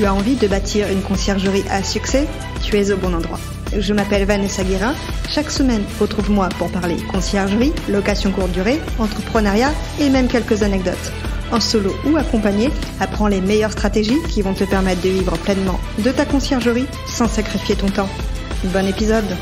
Tu as envie de bâtir une conciergerie à succès Tu es au bon endroit. Je m'appelle Vanessa Guérin. Chaque semaine, retrouve-moi pour parler conciergerie, location courte durée, entrepreneuriat et même quelques anecdotes. En solo ou accompagné, apprends les meilleures stratégies qui vont te permettre de vivre pleinement de ta conciergerie sans sacrifier ton temps. Bon épisode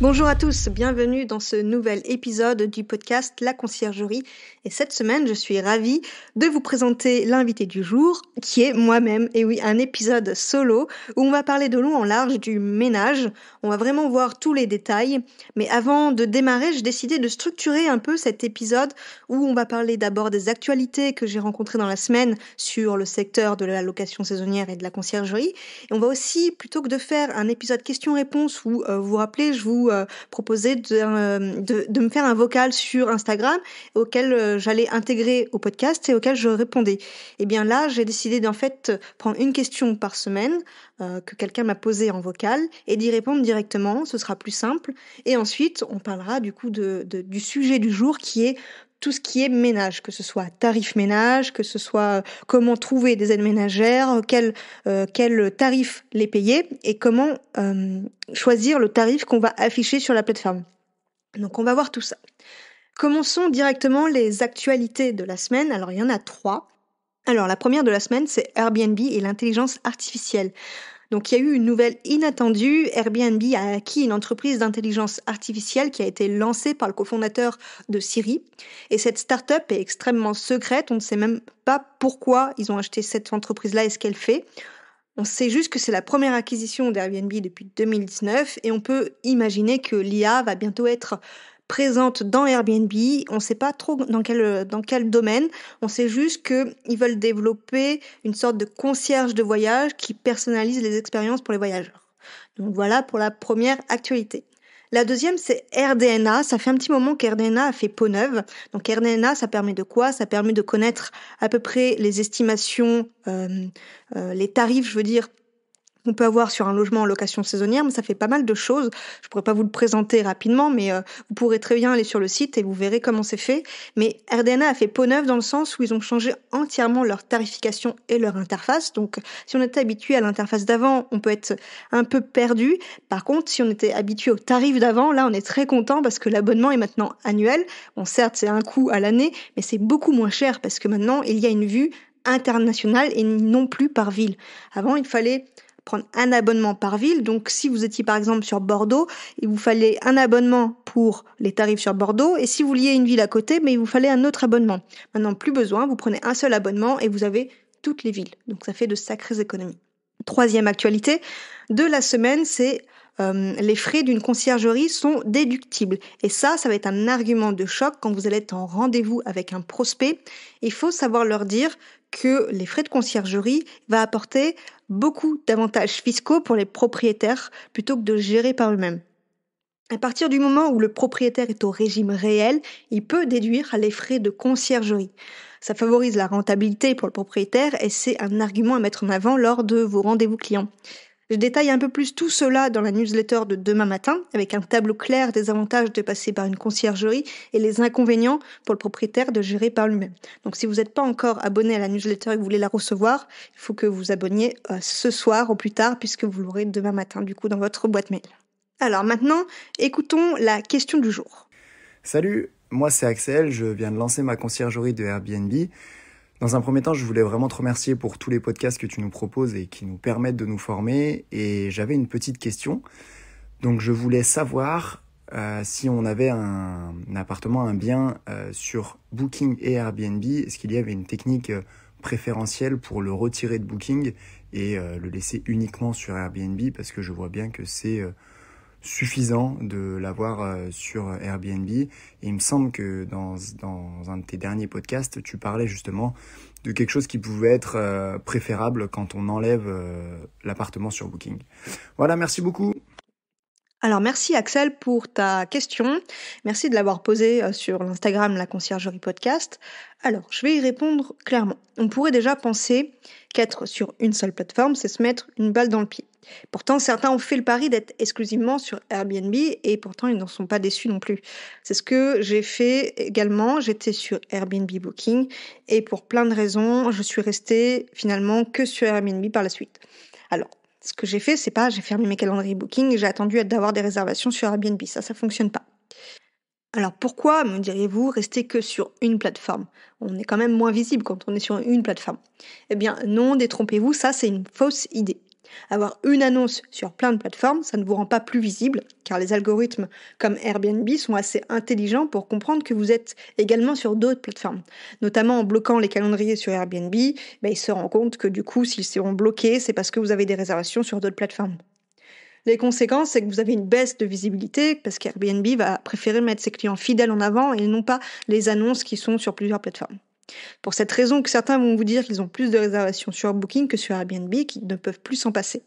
Bonjour à tous, bienvenue dans ce nouvel épisode du podcast La Conciergerie et cette semaine, je suis ravie de vous présenter l'invité du jour, qui est moi-même. Et oui, un épisode solo où on va parler de long en large du ménage. On va vraiment voir tous les détails. Mais avant de démarrer, j'ai décidé de structurer un peu cet épisode où on va parler d'abord des actualités que j'ai rencontrées dans la semaine sur le secteur de la location saisonnière et de la conciergerie. Et on va aussi, plutôt que de faire un épisode questions-réponses où euh, vous vous rappelez, je vous euh, proposais de, euh, de, de, me faire un vocal sur Instagram auquel j'allais intégrer au podcast et auquel je répondais. Et eh bien là, j'ai décidé d'en fait euh, prendre une question par semaine euh, que quelqu'un m'a posée en vocal et d'y répondre directement. Ce sera plus simple. Et ensuite, on parlera du coup du sujet du jour qui est tout ce qui est ménage, que ce soit tarif ménage, que ce soit euh, comment trouver des aides ménagères, quel, quel tarif les payer et comment choisir le tarif qu'on va afficher sur la plateforme. Donc on va voir tout ça. Commençons directement les actualités de la semaine. Alors, il y en a trois. Alors, la première de la semaine, c'est Airbnb et l'intelligence artificielle. Donc il y a eu une nouvelle inattendue. Airbnb a acquis une entreprise d'intelligence artificielle qui a été lancée par le cofondateur de Siri. Et cette start-up est extrêmement secrète. On ne sait même pas pourquoi ils ont acheté cette entreprise-là et ce qu'elle fait. On sait juste que c'est la première acquisition d'Airbnb depuis 2019 et on peut imaginer que l'IA va bientôt être présente dans Airbnb. On ne sait pas trop dans quel, dans quel domaine. On sait juste qu'ils veulent développer une sorte de concierge de voyage qui personnalise les expériences pour les voyageurs. Donc voilà pour la première actualité. La deuxième, c'est RDNA. Ça fait un petit moment qu'RDNA a fait peau neuve. Donc RDNA, ça permet de quoi Ça permet de connaître à peu près les estimations, euh, euh, les tarifs, je veux dire, on peut avoir sur un logement en location saisonnière, mais ça fait pas mal de choses. Je pourrais pas vous le présenter rapidement, mais euh, vous pourrez très bien aller sur le site et vous verrez comment c'est fait. Mais RDNA a fait peau neuve dans le sens où ils ont changé entièrement leur tarification et leur interface. Donc, si on était habitué à l'interface d'avant, on peut être un peu perdu. Par contre, si on était habitué aux tarifs d'avant, là, on est très content parce que l'abonnement est maintenant annuel. Bon, certes, c'est un coût à l'année, mais c'est beaucoup moins cher parce que maintenant, il y a une vue internationale et non plus par ville. Avant, il fallait un abonnement par ville. Donc si vous étiez par exemple sur Bordeaux, il vous fallait un abonnement pour les tarifs sur Bordeaux et si vous vouliez une ville à côté, mais il vous fallait un autre abonnement. Maintenant, plus besoin, vous prenez un seul abonnement et vous avez toutes les villes. Donc ça fait de sacrées économies. Troisième actualité de la semaine, c'est euh, les frais d'une conciergerie sont déductibles. Et ça, ça va être un argument de choc quand vous allez être en rendez-vous avec un prospect. Il faut savoir leur dire que les frais de conciergerie vont apporter beaucoup d'avantages fiscaux pour les propriétaires plutôt que de gérer par eux-mêmes. À partir du moment où le propriétaire est au régime réel, il peut déduire les frais de conciergerie. Ça favorise la rentabilité pour le propriétaire et c'est un argument à mettre en avant lors de vos rendez-vous clients. Je détaille un peu plus tout cela dans la newsletter de demain matin, avec un tableau clair des avantages de passer par une conciergerie et les inconvénients pour le propriétaire de gérer par lui-même. Donc si vous n'êtes pas encore abonné à la newsletter et que vous voulez la recevoir, il faut que vous vous abonniez euh, ce soir au plus tard, puisque vous l'aurez demain matin du coup dans votre boîte mail. Alors maintenant, écoutons la question du jour. Salut, moi c'est Axel, je viens de lancer ma conciergerie de Airbnb dans un premier temps, je voulais vraiment te remercier pour tous les podcasts que tu nous proposes et qui nous permettent de nous former. Et j'avais une petite question. Donc je voulais savoir euh, si on avait un, appartement, un bien euh, sur Booking et Airbnb, est-ce qu'il y avait une technique euh, préférentielle pour le retirer de Booking et le laisser uniquement sur Airbnb parce que je vois bien que c'est suffisant de l'avoir euh, sur euh, Airbnb. Et il me semble que dans, dans, un de tes derniers podcasts, tu parlais justement de quelque chose qui pouvait être euh, préférable quand on enlève l'appartement sur Booking. Voilà, merci beaucoup. Alors merci Axel pour ta question. Merci de l'avoir posée euh, sur l'Instagram La Conciergerie Podcast. Alors je vais y répondre clairement. On pourrait déjà penser qu'être sur une seule plateforme, c'est se mettre une balle dans le pied. Pourtant, certains ont fait le pari d'être exclusivement sur Airbnb et pourtant ils n'en sont pas déçus non plus. C'est ce que j'ai fait également. J'étais sur Airbnb Booking et pour plein de raisons, je suis restée finalement que sur Airbnb par la suite. Alors, ce que j'ai fait, c'est pas j'ai fermé mes calendriers booking et j'ai attendu d'avoir des réservations sur Airbnb. Ça, ça fonctionne pas. Alors pourquoi, me direz-vous, rester que sur une plateforme On est quand même moins visible quand on est sur une plateforme. Eh bien non, détrompez-vous, ça c'est une fausse idée. Avoir une annonce sur plein de plateformes, ça ne vous rend pas plus visible, car les algorithmes comme Airbnb sont assez intelligents pour comprendre que vous êtes également sur d'autres plateformes. Notamment en bloquant les calendriers sur Airbnb, ben, ils se rendent compte que du coup, s'ils seront bloqués, c'est parce que vous avez des réservations sur d'autres plateformes. Les conséquences, c'est que vous avez une baisse de visibilité parce qu'Airbnb va préférer mettre ses clients fidèles en avant et non pas les annonces qui sont sur plusieurs plateformes. Pour cette raison que certains vont vous dire qu'ils ont plus de réservations sur Booking que sur Airbnb, qu'ils ne peuvent plus s'en passer.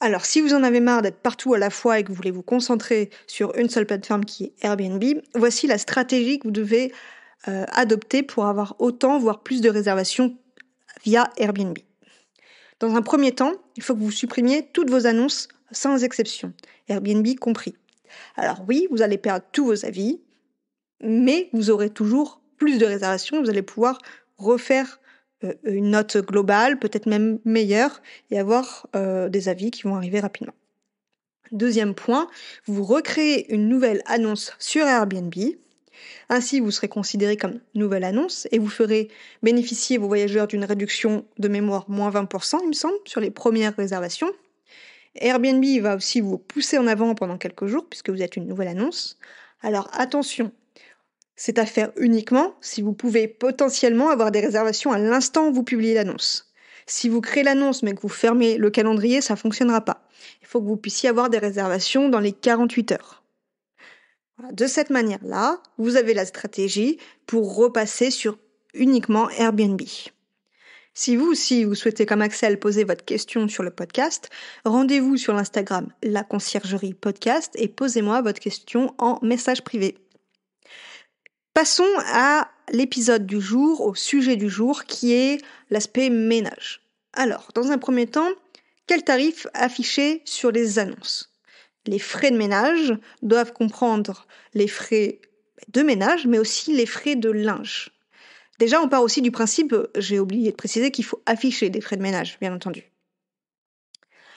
Alors si vous en avez marre d'être partout à la fois et que vous voulez vous concentrer sur une seule plateforme qui est Airbnb, voici la stratégie que vous devez euh, adopter pour avoir autant, voire plus de réservations via Airbnb. Dans un premier temps, il faut que vous supprimiez toutes vos annonces sans exception, Airbnb compris. Alors oui, vous allez perdre tous vos avis, mais vous aurez toujours plus de réservations, vous allez pouvoir refaire euh, une note globale, peut-être même meilleure, et avoir euh, des avis qui vont arriver rapidement. Deuxième point, vous recréez une nouvelle annonce sur Airbnb. Ainsi, vous serez considéré comme nouvelle annonce et vous ferez bénéficier vos voyageurs d'une réduction de mémoire moins 20%, il me semble, sur les premières réservations. Airbnb va aussi vous pousser en avant pendant quelques jours puisque vous êtes une nouvelle annonce. Alors attention, c'est à faire uniquement si vous pouvez potentiellement avoir des réservations à l'instant où vous publiez l'annonce. Si vous créez l'annonce mais que vous fermez le calendrier, ça fonctionnera pas. Il faut que vous puissiez avoir des réservations dans les 48 heures. De cette manière-là, vous avez la stratégie pour repasser sur uniquement Airbnb. Si vous aussi vous souhaitez comme Axel poser votre question sur le podcast, rendez-vous sur l'Instagram La Conciergerie Podcast et posez-moi votre question en message privé. Passons à l'épisode du jour, au sujet du jour, qui est l'aspect ménage. Alors, dans un premier temps, quel tarif afficher sur les annonces Les frais de ménage doivent comprendre les frais de ménage, mais aussi les frais de linge. Déjà, on part aussi du principe, j'ai oublié de préciser qu'il faut afficher des frais de ménage, bien entendu.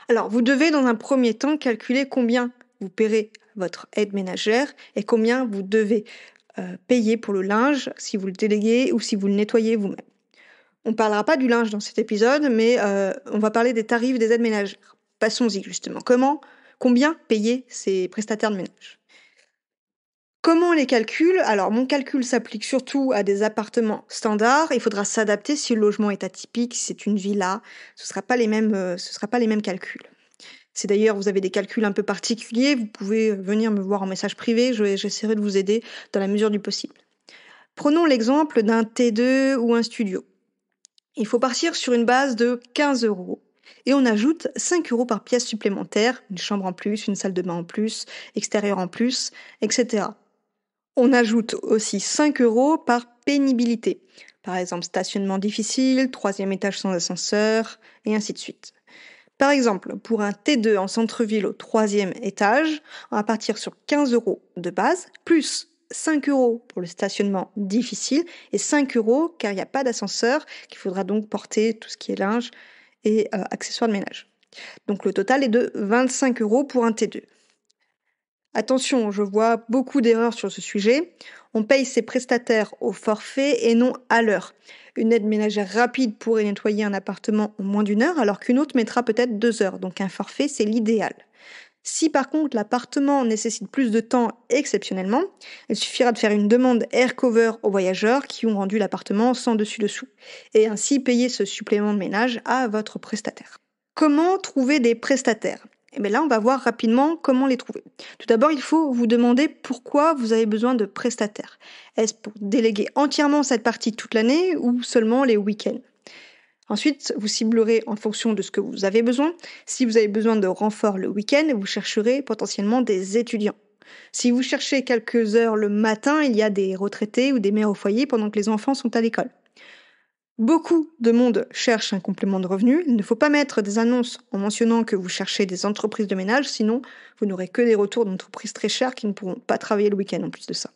Alors, vous devez dans un premier temps calculer combien vous paierez votre aide ménagère et combien vous devez euh, payer pour le linge si vous le déléguez ou si vous le nettoyez vous-même. On ne parlera pas du linge dans cet épisode, mais euh, on va parler des tarifs des aides ménagères. Passons-y justement. Comment, combien payer ces prestataires de ménage Comment on les calcule Alors, mon calcul s'applique surtout à des appartements standards. Il faudra s'adapter si le logement est atypique, si c'est une villa. Ce ne sera, euh, sera pas les mêmes calculs. Si d'ailleurs vous avez des calculs un peu particuliers, vous pouvez venir me voir en message privé, j'essaierai de vous aider dans la mesure du possible. Prenons l'exemple d'un T2 ou un studio. Il faut partir sur une base de 15 euros et on ajoute 5 euros par pièce supplémentaire, une chambre en plus, une salle de bain en plus, extérieur en plus, etc. On ajoute aussi 5 euros par pénibilité, par exemple stationnement difficile, troisième étage sans ascenseur, et ainsi de suite. Par exemple, pour un T2 en centre-ville au troisième étage, on va partir sur 15 euros de base, plus 5 euros pour le stationnement difficile et 5 euros car il n'y a pas d'ascenseur, qu'il faudra donc porter tout ce qui est linge et euh, accessoires de ménage. Donc le total est de 25 euros pour un T2. Attention, je vois beaucoup d'erreurs sur ce sujet. On paye ses prestataires au forfait et non à l'heure. Une aide ménagère rapide pourrait nettoyer un appartement en moins d'une heure, alors qu'une autre mettra peut-être deux heures. Donc un forfait, c'est l'idéal. Si par contre l'appartement nécessite plus de temps exceptionnellement, il suffira de faire une demande air cover aux voyageurs qui ont rendu l'appartement sans dessus dessous et ainsi payer ce supplément de ménage à votre prestataire. Comment trouver des prestataires et eh bien là, on va voir rapidement comment les trouver. Tout d'abord, il faut vous demander pourquoi vous avez besoin de prestataires. Est-ce pour déléguer entièrement cette partie toute l'année ou seulement les week-ends Ensuite, vous ciblerez en fonction de ce que vous avez besoin. Si vous avez besoin de renfort le week-end, vous chercherez potentiellement des étudiants. Si vous cherchez quelques heures le matin, il y a des retraités ou des mères au foyer pendant que les enfants sont à l'école. Beaucoup de monde cherche un complément de revenu. Il ne faut pas mettre des annonces en mentionnant que vous cherchez des entreprises de ménage, sinon vous n'aurez que des retours d'entreprises très chères qui ne pourront pas travailler le week-end en plus de ça.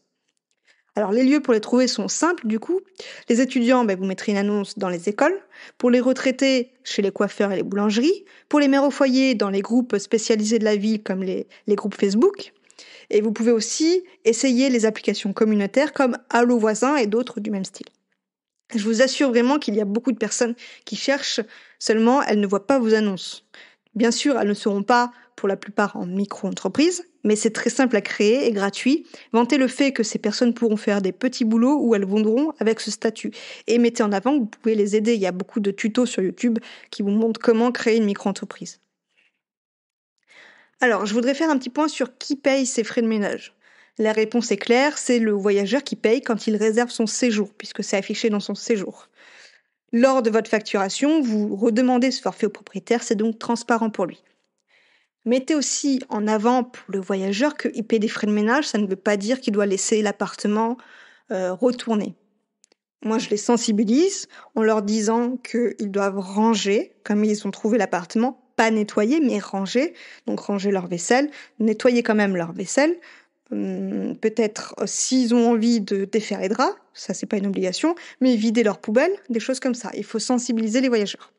Alors les lieux pour les trouver sont simples du coup. Les étudiants, ben, vous mettrez une annonce dans les écoles. Pour les retraités, chez les coiffeurs et les boulangeries. Pour les mères au foyer, dans les groupes spécialisés de la vie comme les, les groupes Facebook. Et vous pouvez aussi essayer les applications communautaires comme Allo Voisin et d'autres du même style. Je vous assure vraiment qu'il y a beaucoup de personnes qui cherchent, seulement elles ne voient pas vos annonces. Bien sûr, elles ne seront pas pour la plupart en micro-entreprise, mais c'est très simple à créer et gratuit. Vantez le fait que ces personnes pourront faire des petits boulots où elles vendront avec ce statut. Et mettez en avant que vous pouvez les aider. Il y a beaucoup de tutos sur YouTube qui vous montrent comment créer une micro-entreprise. Alors, je voudrais faire un petit point sur qui paye ces frais de ménage. La réponse est claire, c'est le voyageur qui paye quand il réserve son séjour, puisque c'est affiché dans son séjour. Lors de votre facturation, vous redemandez ce forfait au propriétaire, c'est donc transparent pour lui. Mettez aussi en avant pour le voyageur qu'il paie des frais de ménage, ça ne veut pas dire qu'il doit laisser l'appartement euh, retourner. Moi, je les sensibilise en leur disant qu'ils doivent ranger, comme ils ont trouvé l'appartement, pas nettoyer, mais ranger. Donc ranger leur vaisselle, nettoyer quand même leur vaisselle, Hum, peut-être euh, s'ils ont envie de défaire les draps, ça c'est pas une obligation, mais vider leurs poubelles, des choses comme ça. Il faut sensibiliser les voyageurs.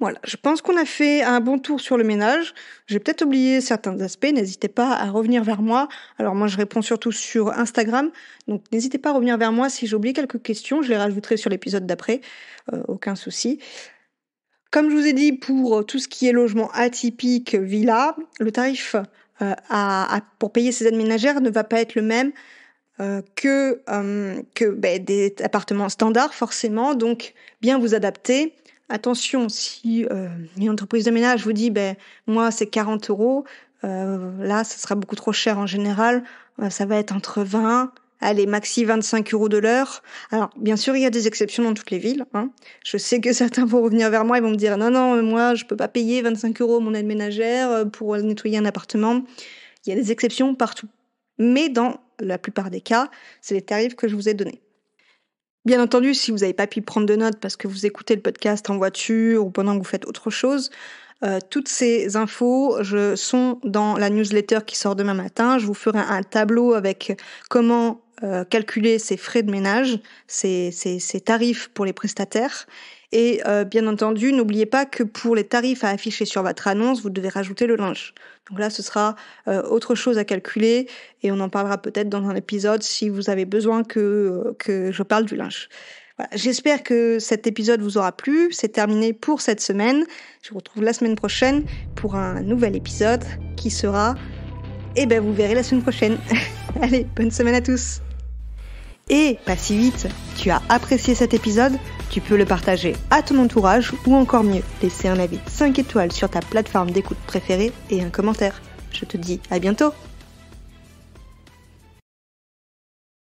Voilà, je pense qu'on a fait un bon tour sur le ménage. J'ai peut-être oublié certains aspects, n'hésitez pas à revenir vers moi. Alors moi je réponds surtout sur Instagram, donc n'hésitez pas à revenir vers moi si j'oublie quelques questions, je les rajouterai sur l'épisode d'après, euh, aucun souci. Comme je vous ai dit, pour tout ce qui est logement atypique, villa, le tarif euh, à, pour payer ses aides ménagères ne va pas être le même euh, que, euh, que ben, des appartements standards forcément. Donc bien vous adapter. Attention, si euh, une entreprise de ménage vous dit ben moi c'est 40 euros, là ça sera beaucoup trop cher en général. ça va être entre 20 allez, maxi 25 euros de l'heure. Alors, bien sûr, il y a des exceptions dans toutes les villes. Hein. Je sais que certains vont revenir vers moi et vont me dire, non, non, euh, moi, je peux pas payer 25 euros mon aide ménagère euh, pour euh, nettoyer un appartement. Il y a des exceptions partout. Mais dans la plupart des cas, c'est les tarifs que je vous ai donnés. Bien entendu, si vous n'avez pas pu prendre de notes parce que vous écoutez le podcast en voiture ou pendant que vous faites autre chose, toutes ces infos je, sont dans la newsletter qui sort demain matin. Je vous ferai un tableau avec comment euh, calculer ses frais de ménage, ses, tarifs pour les prestataires. Et euh, bien entendu, n'oubliez pas que pour les tarifs à afficher sur votre annonce, vous devez rajouter le linge. Donc là, ce sera euh, autre chose à calculer et on en parlera peut-être dans un épisode si vous avez besoin que, je parle du linge. J'espère que cet épisode vous aura plu. C'est terminé pour cette semaine. Je vous retrouve la semaine prochaine pour un nouvel épisode qui sera... Eh bien vous verrez la semaine prochaine. Allez, bonne semaine à tous. Et, pas si vite, tu as apprécié cet épisode, tu peux le partager à ton entourage ou encore mieux, laisser un avis de 5 étoiles sur ta plateforme d'écoute préférée et un commentaire. Je te dis à bientôt